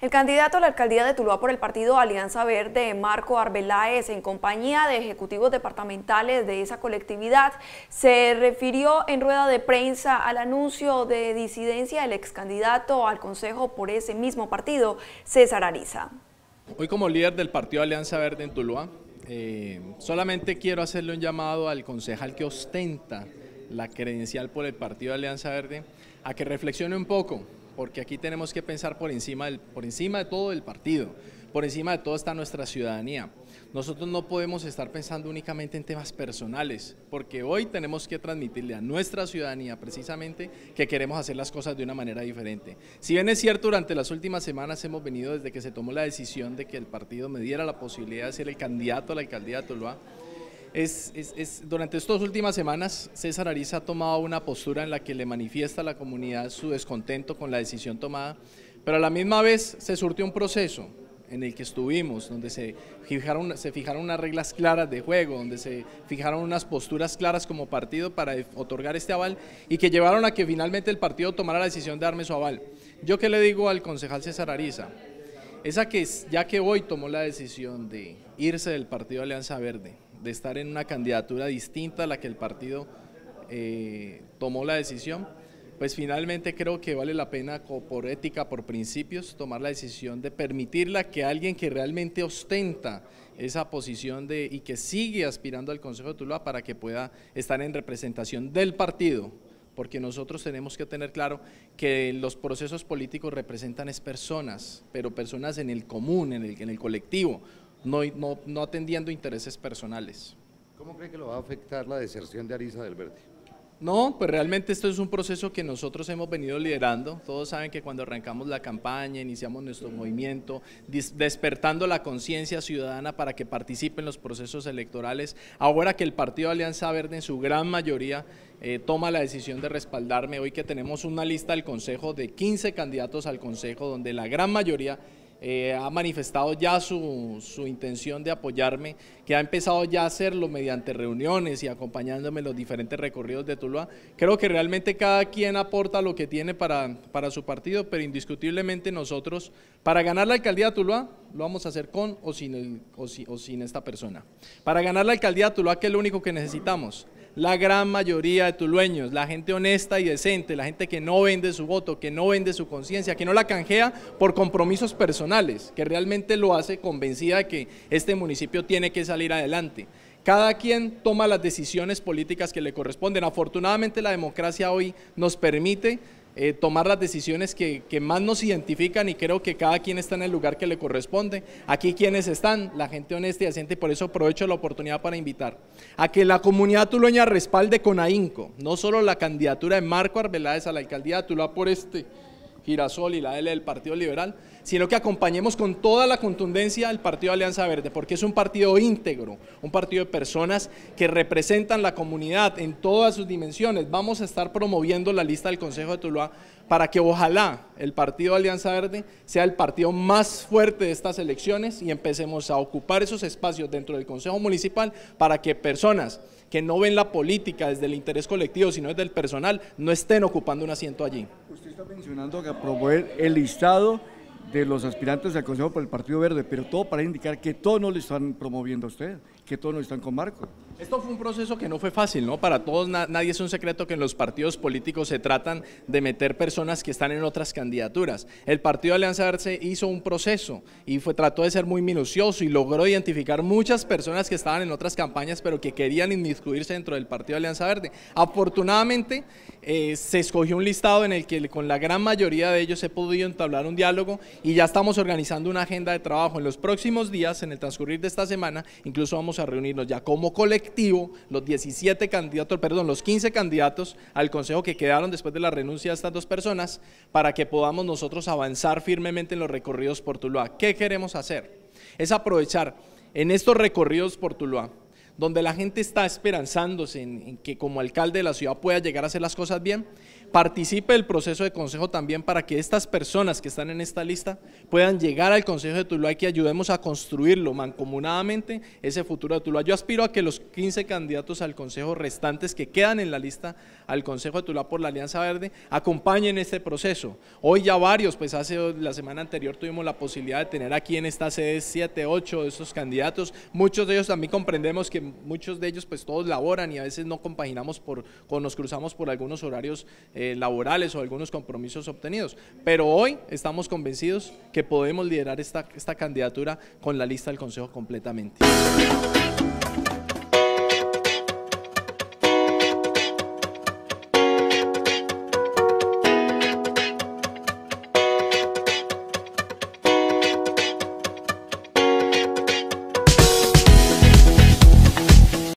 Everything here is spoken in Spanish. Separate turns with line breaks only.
El candidato a la alcaldía de Tuluá por el partido Alianza Verde, Marco Arbeláez, en compañía de ejecutivos departamentales de esa colectividad, se refirió en rueda de prensa al anuncio de disidencia del ex candidato al Consejo por ese mismo partido, César Ariza. Hoy como líder del partido Alianza Verde en Tuluá, eh, solamente quiero hacerle un llamado al concejal que ostenta la credencial por el partido Alianza Verde a que reflexione un poco porque aquí tenemos que pensar por encima, del, por encima de todo el partido, por encima de todo está nuestra ciudadanía. Nosotros no podemos estar pensando únicamente en temas personales, porque hoy tenemos que transmitirle a nuestra ciudadanía precisamente que queremos hacer las cosas de una manera diferente. Si bien es cierto, durante las últimas semanas hemos venido desde que se tomó la decisión de que el partido me diera la posibilidad de ser el candidato a la alcaldía de Tuluá, es, durante estas últimas semanas, César Ariza ha tomado una postura en la que le manifiesta a la comunidad su descontento con la decisión tomada, pero a la misma vez se surtió un proceso en el que estuvimos, donde se fijaron, se fijaron unas reglas claras de juego, donde se fijaron unas posturas claras como partido para otorgar este aval y que llevaron a que finalmente el partido tomara la decisión de darme su aval. Yo qué le digo al concejal César Ariza, esa que ya que hoy tomó la decisión de irse del partido Alianza Verde, de estar en una candidatura distinta a la que el partido eh, tomó la decisión, pues finalmente creo que vale la pena por ética, por principios, tomar la decisión de permitirla que alguien que realmente ostenta esa posición de, y que sigue aspirando al Consejo de Tuluá para que pueda estar en representación del partido, porque nosotros tenemos que tener claro que los procesos políticos representan es personas, pero personas en el común, en el, en el colectivo, no, atendiendo intereses personales. ¿Cómo cree que lo va a afectar la deserción de Arisa del Verde? No, pues realmente esto es un proceso que nosotros hemos venido liderando. Todos saben que cuando arrancamos la campaña, iniciamos nuestro movimiento, despertando la conciencia ciudadana para que participen los procesos electorales. Ahora que el Partido Alianza Verde en su gran mayoría eh, toma la decisión de respaldarme, hoy que tenemos una lista del Consejo de 15 candidatos al Consejo, donde la gran mayoría eh, ha manifestado ya su, intención de apoyarme, que ha empezado ya a hacerlo mediante reuniones y acompañándome en los diferentes recorridos de Tuluá. Creo que realmente cada quien aporta lo que tiene para, para su partido, pero indiscutiblemente nosotros, para ganar la alcaldía de Tuluá, lo vamos a hacer con o sin, o, sin esta persona. Para ganar la alcaldía de Tuluá, ¿qué es lo único que necesitamos, la gran mayoría de tulueños, la gente honesta y decente, la gente que no vende su voto, que no vende su conciencia, que no la canjea por compromisos personales, que realmente lo hace convencida de que este municipio tiene que salir adelante. Cada quien toma las decisiones políticas que le corresponden. Afortunadamente la democracia hoy nos permite eh, tomar las decisiones que, más nos identifican y creo que cada quien está en el lugar que le corresponde. Aquí quienes están, la gente honesta y decente, por eso aprovecho la oportunidad para invitar a que la comunidad Tuloña respalde con ahínco, no solo la candidatura de Marco Arbeláez a la alcaldía de por este girasol y la L del Partido Liberal, sino que acompañemos con toda la contundencia al Partido Alianza Verde, porque es un partido íntegro, un partido de personas que representan la comunidad en todas sus dimensiones. Vamos a estar promoviendo la lista del Consejo de Tuluá para que ojalá el Partido Alianza Verde sea el partido más fuerte de estas elecciones y empecemos a ocupar esos espacios dentro del Consejo Municipal para que personas que no ven la política desde el interés colectivo, sino desde el personal, no estén ocupando un asiento allí. Usted está mencionando que promover el listado de los aspirantes al Consejo por el Partido Verde, pero todo para indicar que todo no le están promoviendo a usted que todos no están con Marco. Esto fue un proceso que no fue fácil, ¿no? Para todos, nadie es un secreto que en los partidos políticos se tratan de meter personas que están en otras candidaturas. El partido de Alianza Verde hizo un proceso y fue, trató de ser muy minucioso y logró identificar muchas personas que estaban en otras campañas pero que querían inmiscuirse dentro del partido Alianza Verde. Afortunadamente, eh, se escogió un listado en el que con la gran mayoría de ellos he podido entablar un diálogo y ya estamos organizando una agenda de trabajo. En los próximos días, en el transcurrir de esta semana, incluso vamos a reunirnos ya como colectivo, los 17 candidatos, perdón, los 15 candidatos al consejo que quedaron después de la renuncia de estas dos personas, para que podamos nosotros avanzar firmemente en los recorridos por Tuluá. ¿Qué queremos hacer? Es aprovechar en estos recorridos por Tuluá donde la gente está esperanzándose en, que como alcalde de la ciudad pueda llegar a hacer las cosas bien, participe del proceso de consejo también para que estas personas que están en esta lista puedan llegar al consejo de Tuluá y que ayudemos a construirlo mancomunadamente ese futuro de Tuluá. Yo aspiro a que los 15 candidatos al consejo restantes que quedan en la lista al consejo de Tuluá por la Alianza Verde acompañen este proceso. Hoy ya varios, pues hace la semana anterior tuvimos la posibilidad de tener aquí en esta sede 7, 8 de estos candidatos. Muchos de ellos también comprendemos que muchos de ellos pues todos laboran y a veces no compaginamos por, o nos cruzamos por algunos horarios eh, laborales o algunos compromisos obtenidos. Pero hoy estamos convencidos que podemos liderar esta, esta candidatura con la lista del Consejo completamente.